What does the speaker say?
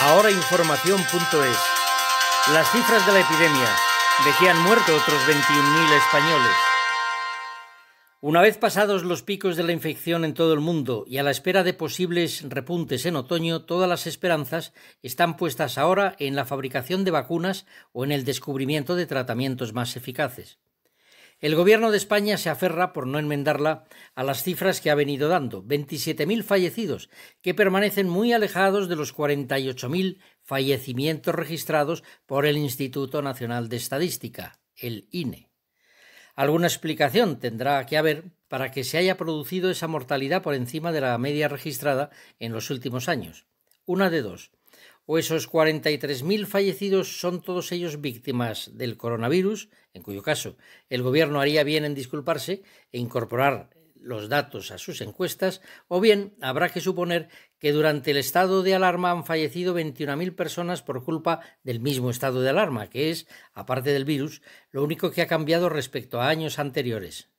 Ahorainformación.es. Las cifras de la epidemia, de han muerto otros 21.000 españoles. Una vez pasados los picos de la infección en todo el mundo y a la espera de posibles repuntes en otoño, todas las esperanzas están puestas ahora en la fabricación de vacunas o en el descubrimiento de tratamientos más eficaces. El gobierno de España se aferra, por no enmendarla, a las cifras que ha venido dando, 27.000 fallecidos, que permanecen muy alejados de los 48.000 fallecimientos registrados por el Instituto Nacional de Estadística, el INE. Alguna explicación tendrá que haber para que se haya producido esa mortalidad por encima de la media registrada en los últimos años. Una de dos o esos 43.000 fallecidos son todos ellos víctimas del coronavirus, en cuyo caso el gobierno haría bien en disculparse e incorporar los datos a sus encuestas, o bien habrá que suponer que durante el estado de alarma han fallecido 21.000 personas por culpa del mismo estado de alarma, que es, aparte del virus, lo único que ha cambiado respecto a años anteriores.